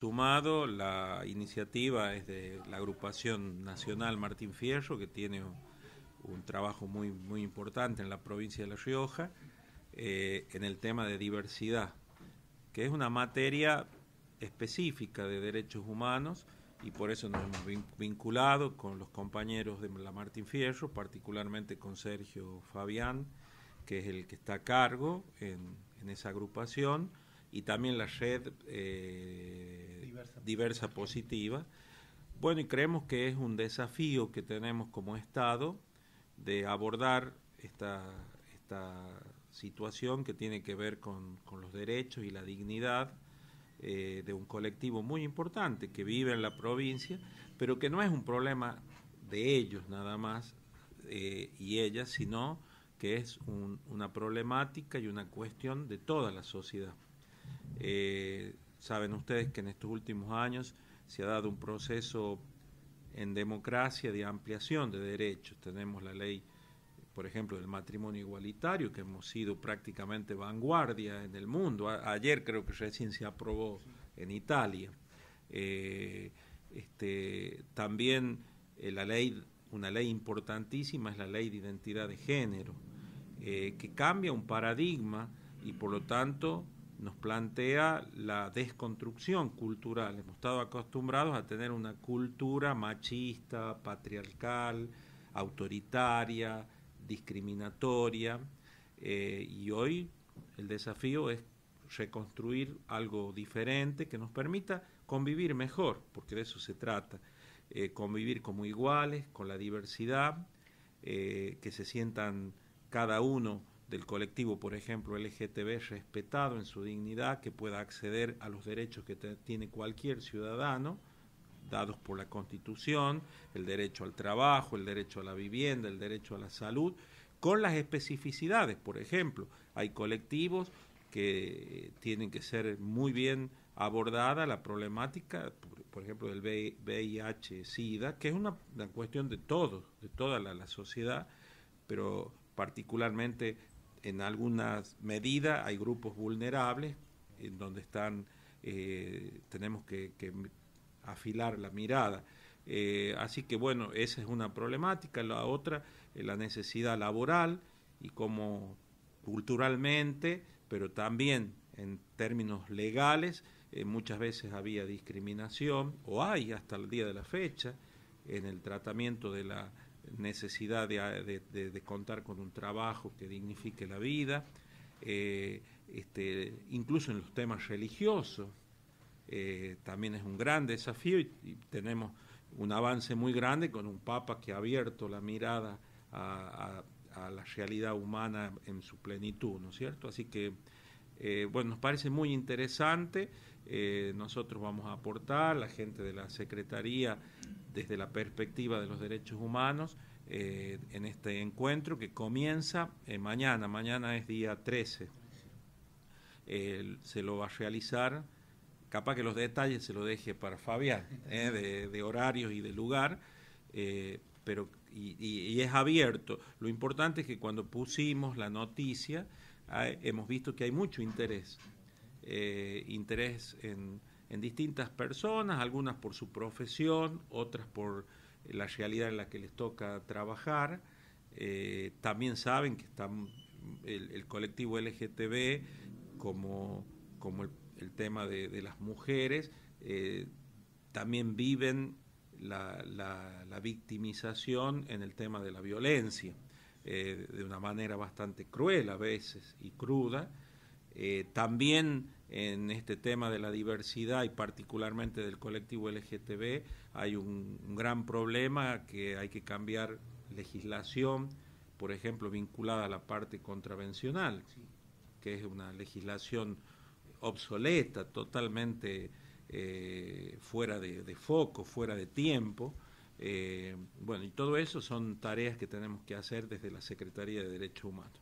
sumado. La iniciativa es de la agrupación nacional Martín Fierro, que tiene un trabajo muy, muy importante en la provincia de La Rioja, eh, en el tema de diversidad, que es una materia específica de derechos humanos y por eso nos hemos vinculado con los compañeros de la Martín Fierro, particularmente con Sergio Fabián, que es el que está a cargo en, esa agrupación, y también la red eh, diversa, positiva. Bueno, y creemos que es un desafío que tenemos como Estado de abordar esta, esta situación que tiene que ver con, los derechos y la dignidad eh, de un colectivo muy importante que vive en la provincia, pero que no es un problema de ellos nada más eh, y ellas, sino que es una problemática y una cuestión de toda la sociedad. Eh, Saben ustedes que en estos últimos años se ha dado un proceso en democracia de ampliación de derechos. Tenemos la ley, por ejemplo, del matrimonio igualitario, que hemos sido prácticamente vanguardia en el mundo. ayer creo que recién se aprobó en Italia. Eh, este, también eh, la ley, una ley importantísima es la ley de identidad de género, eh, que cambia un paradigma y por lo tanto nos plantea la desconstrucción cultural. Hemos estado acostumbrados a tener una cultura machista, patriarcal, autoritaria, discriminatoria, eh, y hoy el desafío es reconstruir algo diferente que nos permita convivir mejor, porque de eso se trata, eh, convivir como iguales, con la diversidad, eh, que se sientan cada uno del colectivo, por ejemplo, LGTB, respetado en su dignidad, que pueda acceder a los derechos que tiene cualquier ciudadano, dados por la Constitución, el derecho al trabajo, el derecho a la vivienda, el derecho a la salud, con las especificidades. Por ejemplo, hay colectivos que tienen que ser muy bien abordada la problemática, por, ejemplo, del VIH-Sida, que es una, cuestión de todos, de toda la sociedad, pero particularmente en alguna medida hay grupos vulnerables en donde están, eh, tenemos que, afilar la mirada. Eh, así que bueno, esa es una problemática. La otra, es eh, la necesidad laboral y como culturalmente, pero también en términos legales, muchas veces había discriminación o hay hasta el día de la fecha en el tratamiento de la necesidad ah, de, contar con un trabajo que dignifique la vida, eh, este, incluso en los temas religiosos, eh, también es un gran desafío y, tenemos un avance muy grande con un Papa que ha abierto la mirada a, la realidad humana en su plenitud, ¿no es cierto? Así que, eh, bueno, nos parece muy interesante, nosotros vamos a aportar, la gente de la Secretaría desde la perspectiva de los derechos humanos eh, en este encuentro que comienza eh, mañana, mañana es día 13. se lo va a realizar, capaz que los detalles se lo deje para Fabián, eh, de, horarios y de lugar, pero y, es abierto. Lo importante es que cuando pusimos la noticia hemos visto que hay mucho interés, interés en en distintas personas, algunas por su profesión, otras por la realidad en la que les toca trabajar. Eh, también saben que están el, colectivo LGTB como, el, tema de, las mujeres, eh, también viven la, victimización en el tema de la violencia, eh, de una manera bastante cruel a veces y cruda, eh, también en este tema de la diversidad y particularmente del colectivo LGTB hay un, gran problema que hay que cambiar legislación, por ejemplo, vinculada a la parte contravencional, que es una legislación obsoleta, totalmente eh, fuera de, foco, fuera de tiempo. Eh, bueno, y todo eso son tareas que tenemos que hacer desde la Secretaría de Derechos Humanos.